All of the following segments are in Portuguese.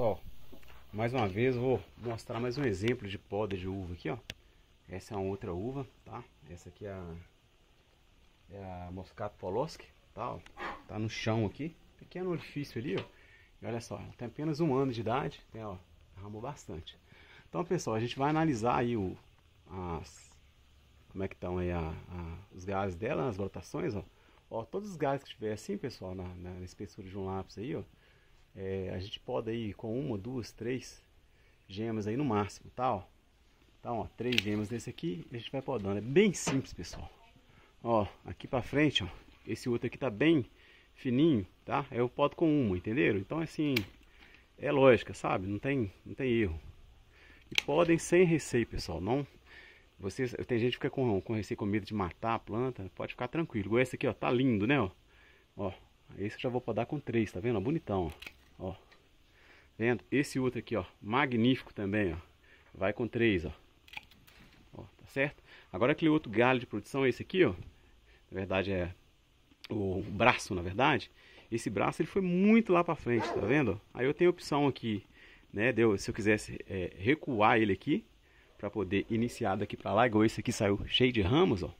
pessoal, mais uma vez vou mostrar mais um exemplo de poda de uva aqui, ó. Essa é uma outra uva, tá? Essa aqui é a, é a Moscato Poloski, tá? Ó. Tá no chão aqui, pequeno orifício ali, ó. E olha só, ela tem apenas um ano de idade, tem, né, ó, derramou bastante. Então, pessoal, a gente vai analisar aí o, as, como é que estão aí a, a, os galhos dela, as brotações, ó. Ó, todos os galhos que tiver assim, pessoal, na, na espessura de um lápis aí, ó é, a gente pode aí com uma, duas, três gemas aí no máximo, tá? Ó. Então, ó, três gemas desse aqui, a gente vai podando. É bem simples, pessoal. Ó, aqui pra frente, ó, esse outro aqui tá bem fininho, tá? Eu podo com uma, entenderam? Então, assim, é lógica, sabe? Não tem, não tem erro. E podem sem receio, pessoal. Não, vocês, tem gente que fica com, com receio, com medo de matar a planta. Pode ficar tranquilo. Esse aqui, ó, tá lindo, né? Ó, ó esse eu já vou podar com três, tá vendo? Ó, bonitão, ó. Ó. Vendo? Esse outro aqui, ó. Magnífico também, ó. Vai com três, ó. ó. Tá certo? Agora aquele outro galho de produção, é esse aqui, ó. Na verdade é o braço, na verdade. Esse braço ele foi muito lá para frente, tá vendo? Aí eu tenho a opção aqui, né? Deu, se eu quisesse é, recuar ele aqui para poder iniciar daqui para lá, igual esse aqui saiu cheio de ramos, ó.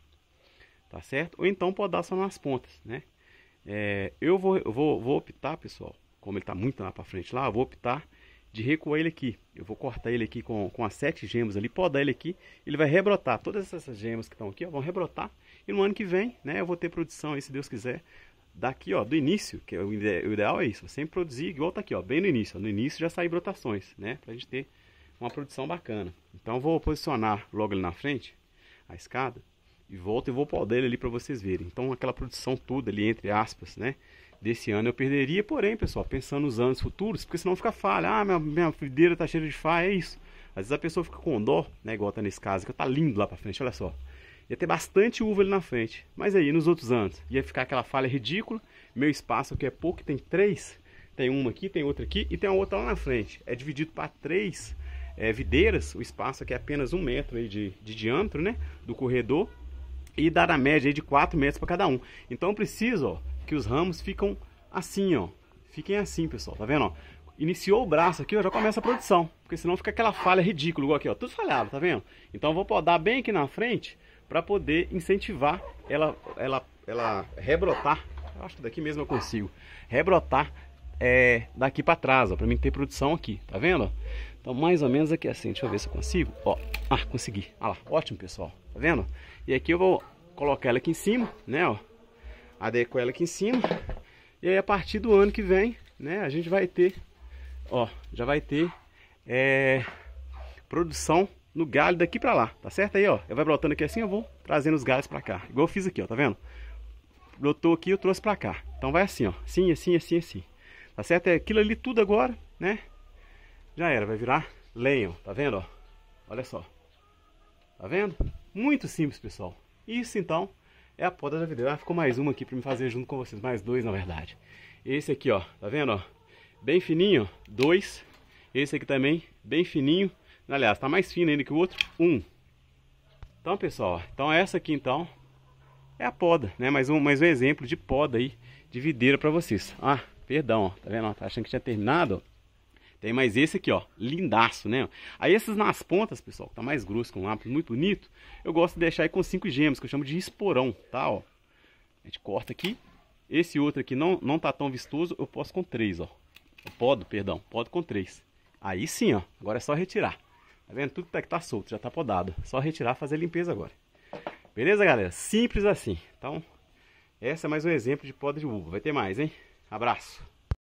Tá certo? Ou então pode dar só nas pontas, né? É, eu vou, eu vou, vou optar, pessoal, como ele está muito lá para frente lá, eu vou optar de recuar ele aqui. Eu vou cortar ele aqui com, com as sete gemas ali, podar ele aqui, ele vai rebrotar. Todas essas gemas que estão aqui ó, vão rebrotar. E no ano que vem, né, eu vou ter produção aí, se Deus quiser, daqui ó, do início, que é o, ide o ideal é isso, sempre produzir igual volta tá aqui, ó, bem no início. Ó, no início já sair brotações, né, para a gente ter uma produção bacana. Então eu vou posicionar logo ali na frente a escada e volto e vou podar ele ali para vocês verem. Então aquela produção toda ali entre aspas, né, desse ano eu perderia, porém, pessoal, pensando nos anos futuros, porque senão fica falha, ah, minha, minha frigideira tá cheia de falha, é isso. Às vezes a pessoa fica com dó, né, igual tá nesse caso, que tá lindo lá pra frente, olha só. Ia ter bastante uva ali na frente, mas aí nos outros anos ia ficar aquela falha ridícula, meu espaço aqui é pouco, tem três, tem uma aqui, tem outra aqui e tem a outra lá na frente. É dividido para três é, videiras, o espaço aqui é apenas um metro aí de, de diâmetro, né, do corredor, e dá na média aí de 4 metros para cada um. Então eu preciso, ó, que os ramos ficam assim, ó. Fiquem assim, pessoal, tá vendo, ó? Iniciou o braço aqui, ó, já começa a produção, porque senão fica aquela falha ridícula, igual aqui, ó, tudo falhado, tá vendo? Então eu vou podar bem aqui na frente para poder incentivar ela, ela, ela rebrotar. Eu acho que daqui mesmo eu consigo rebrotar é, daqui para trás, ó, para mim ter produção aqui, tá vendo? Então mais ou menos aqui assim, deixa eu ver se eu consigo, ó, ah, consegui, ah lá, ótimo pessoal, tá vendo? E aqui eu vou colocar ela aqui em cima, né, ó, adequo ela aqui em cima. E aí a partir do ano que vem, né, a gente vai ter, ó, já vai ter é, produção no galho daqui pra lá, tá certo? Aí, ó, eu vai brotando aqui assim, eu vou trazendo os galhos pra cá. Igual eu fiz aqui, ó, tá vendo? Brotou aqui, eu trouxe pra cá. Então vai assim, ó, assim, assim, assim, assim. Tá certo? É aquilo ali tudo agora, né? Já era, vai virar lenho tá vendo, ó? Olha só. Tá vendo? Muito simples, pessoal. Isso, então, é a poda da videira. Ah, ficou mais uma aqui para me fazer junto com vocês, mais dois na verdade. Esse aqui, ó, tá vendo, ó? Bem fininho, ó, dois. Esse aqui também, bem fininho. Aliás, tá mais fino ainda que o outro, um. Então, pessoal, então essa aqui, então, é a poda, né? Mais um, mais um exemplo de poda aí, de videira para vocês. Ah, perdão, ó, tá vendo? Ó, tá achando que tinha terminado, tem mais esse aqui, ó, lindaço, né? Aí esses nas pontas, pessoal, que tá mais grosso, com um lápis muito bonito, eu gosto de deixar aí com cinco gemas, que eu chamo de esporão, tá, ó. A gente corta aqui. Esse outro aqui não, não tá tão vistoso, eu posso com três, ó. Eu podo, perdão, podo com três. Aí sim, ó, agora é só retirar. Tá vendo? Tudo tá, que tá solto, já tá podado. Só retirar, fazer limpeza agora. Beleza, galera? Simples assim. Então, essa é mais um exemplo de poda de uva. Vai ter mais, hein? Abraço!